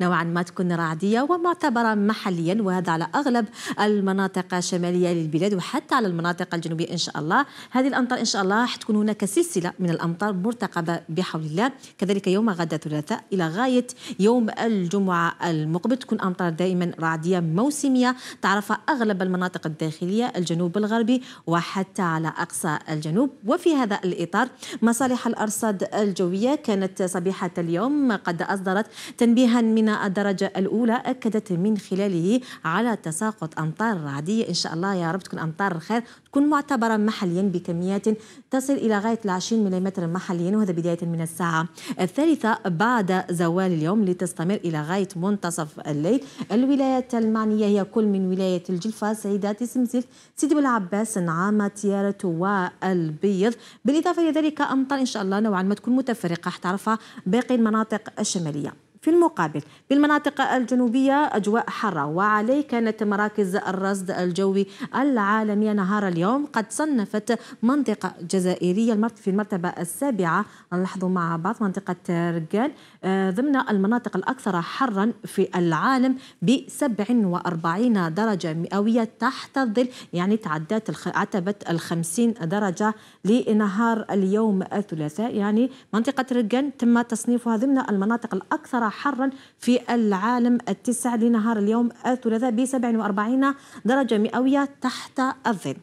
نوعا ما تكون رعدية ومعتبرة محليا وهذا على أغلب المناطق الشمالية للبلاد وحتى على المناطق الجنوبية إن شاء الله هذه الأمطار إن شاء الله حتكون هناك سلسلة من الأمطار مرتقبة بحول الله كذلك يوم غدا ثلاثاء إلى غاية يوم الجمعة المقبل تكون أمطار دائما رعدية موسمية تعرف أغلب المناطق الداخلية الجنوب الغربي وحتى على أقصى الجنوب وفي هذا الإطار مصالح الأرصاد الجوية كانت صبيحة اليوم قد أصدرت تنبيها من الدرجة الأولى أكدت من خلاله على تساقط أمطار رعدية إن شاء الله يا رب تكون أمطار خير تكون معتبرة محليا بكميات تصل إلى غاية 20 ملم محليا وهذا بداية من الساعة الثالثة بعد زوال اليوم لتستمر إلى غاية منتصف الليل الولايات المعنية هي كل من ولاية الجلفة سيدات سمسيل سيدي بلعباس نعامة تيارة والبيض بالإضافة إلى ذلك أمطار إن شاء الله نوعا ما تكون متفرقة حتى باقي المناطق الشمالية في المقابل بالمناطق الجنوبية أجواء حارة وعليه كانت مراكز الرصد الجوي العالمية نهار اليوم قد صنفت منطقة جزائرية في المرتبة السابعة نلاحظوا مع بعض منطقة رجال آه، ضمن المناطق الأكثر حرا في العالم ب 47 درجة مئوية تحت الظل يعني تعدات عتبة ال 50 درجة لنهار اليوم الثلاثاء يعني منطقة رجان تم تصنيفها ضمن المناطق الأكثر حرا في العالم التسع لنهار اليوم الثلاثاء ب 47 درجة مئوية تحت الظل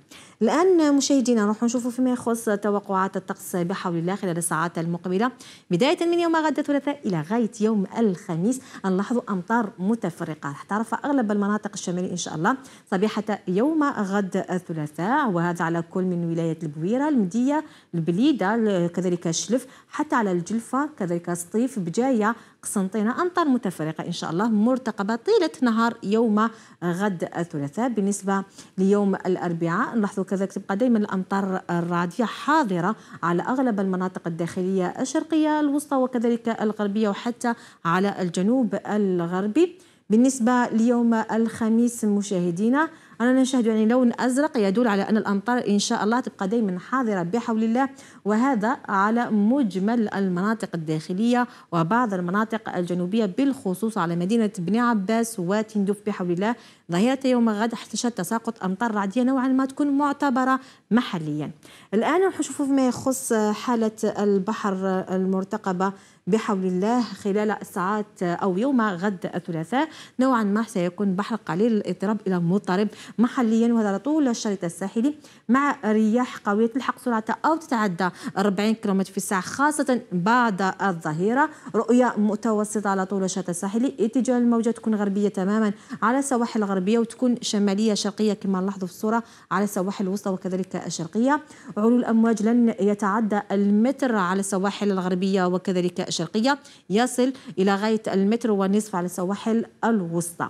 الآن مشاهدينا نروح نشوفوا فيما يخص توقعات الطقس بحول الله خلال الساعات المقبلة بداية من يوم غد الثلاثاء إلى غاية يوم الخميس نلاحظ أمطار متفرقة راح تعرف أغلب المناطق الشمالية إن شاء الله صبيحة يوم غد الثلاثاء وهذا على كل من ولاية البويرة المدية البليدة كذلك الشلف حتى على الجلفة كذلك سطيف بجاية قسنطينة أمطار متفرقة إن شاء الله مرتقبة طيلة نهار يوم غد الثلاثاء بالنسبة ليوم الأربعاء نلاحظوا وكذلك تبقى دائما الامطار الراديه حاضره على اغلب المناطق الداخليه الشرقيه الوسطى وكذلك الغربيه وحتى على الجنوب الغربي بالنسبه ليوم الخميس مشاهدينا انا نشاهد يعني لون ازرق يدل على ان الامطار ان شاء الله تبقى دائما حاضره بحول الله وهذا على مجمل المناطق الداخليه وبعض المناطق الجنوبيه بالخصوص على مدينه بني عباس وتندف بحول الله ظهيره يوم غد احتشد تساقط امطار رعديه نوعا ما تكون معتبره محليا. الان راح نشوفوا فيما يخص حاله البحر المرتقبه بحول الله خلال ساعات او يوم غد الثلاثاء نوعا ما سيكون بحر قليل الاضطراب الى مضطرب محليا وهذا على طول الشريط الساحلي مع رياح قوية تلحق سرعتها أو تتعدى 40 كم في الساعة خاصة بعد الظهيرة رؤية متوسطة على طول الشريط الساحلي اتجاه الموجة تكون غربية تماما على السواحل الغربية وتكون شمالية شرقية كما نلاحظوا في الصورة على السواحل الوسطى وكذلك الشرقية علو الأمواج لن يتعدى المتر على السواحل الغربية وكذلك الشرقية يصل إلى غاية المتر ونصف على السواحل الوسطى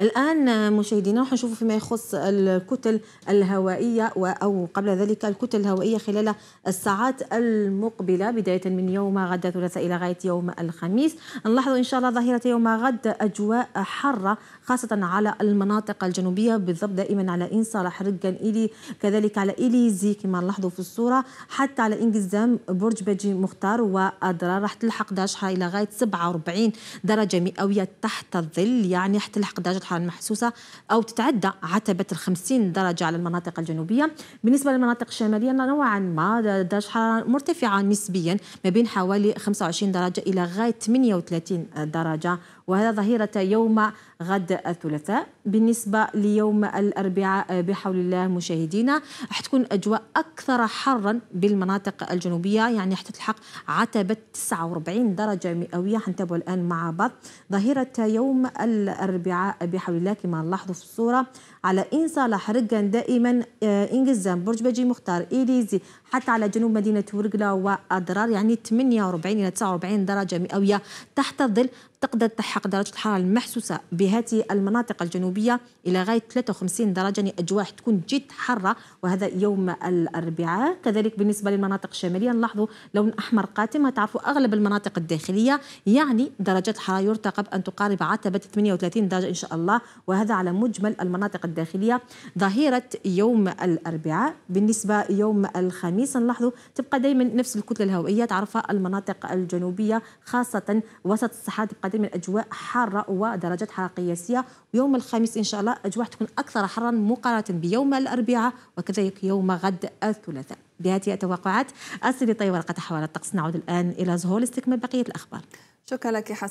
الآن مشاهدينا راح نشوفوا فيما يخص الكتل الهوائية أو قبل ذلك الكتل الهوائية خلال الساعات المقبلة بداية من يوم غد الثلاثاء إلى غاية يوم الخميس نلاحظ إن شاء الله ظاهرة يوم غد أجواء حارة خاصة على المناطق الجنوبية بالضبط دائما على إن صالح رقا إيلي كذلك على إليزي كما نلاحظوا في الصورة حتى على إنجزام برج بجي مختار وأدرار راح تلحق داشها إلى غاية 47 درجة مئوية تحت الظل يعني تلحق داش واضحه المحسوسة أو تتعدى عتبة ال 50 درجة على المناطق الجنوبية بالنسبة للمناطق الشمالية نوعا ما درجة حرارة مرتفعة نسبيا ما بين حوالي 25 درجة إلى غاية 38 درجة وهذا ظهيرة يوم غد الثلاثاء بالنسبة ليوم الأربعاء آه، بحول الله مشاهدينا حتكون أجواء أكثر حرا بالمناطق الجنوبية يعني حتتلحق عتبة 49 درجة مئوية حنتابعوا الآن مع بعض ظهيرة يوم الأربعاء بحول الله كما نلاحظوا في الصورة على صالح رقان دائما آه، إنجزان برج بجي مختار إليزي حتى على جنوب مدينة ورقلة وأضرار يعني 48 إلى 49 درجة مئوية تحت الظل تقدر تحقق درجة الحرارة المحسوسة بهذه المناطق الجنوبية إلى غاية 53 درجة يعني أجواء تكون جد حارة وهذا يوم الأربعاء كذلك بالنسبة للمناطق الشمالية نلاحظوا لون أحمر قاتم تعرفوا أغلب المناطق الداخلية يعني درجات الحرارة يرتقب أن تقارب عتبة 38 درجة إن شاء الله وهذا على مجمل المناطق الداخلية ظهيرة يوم الأربعاء بالنسبة يوم الخميس نلاحظوا تبقى دائما نفس الكتلة الهوائية تعرفها المناطق الجنوبية خاصة وسط الصحراء تبقى القادم الاجواء حاره ودرجات حراره قياسيه يوم الخميس ان شاء الله اجواء تكون اكثر حرا مقارنه بيوم الاربعاء وكذلك يوم غد الثلاثاء بهذه التوقعات أسري طيب ورقة حوار الطقس نعود الآن إلى زهور لاستكمال بقية الأخبار شكرا لك حسن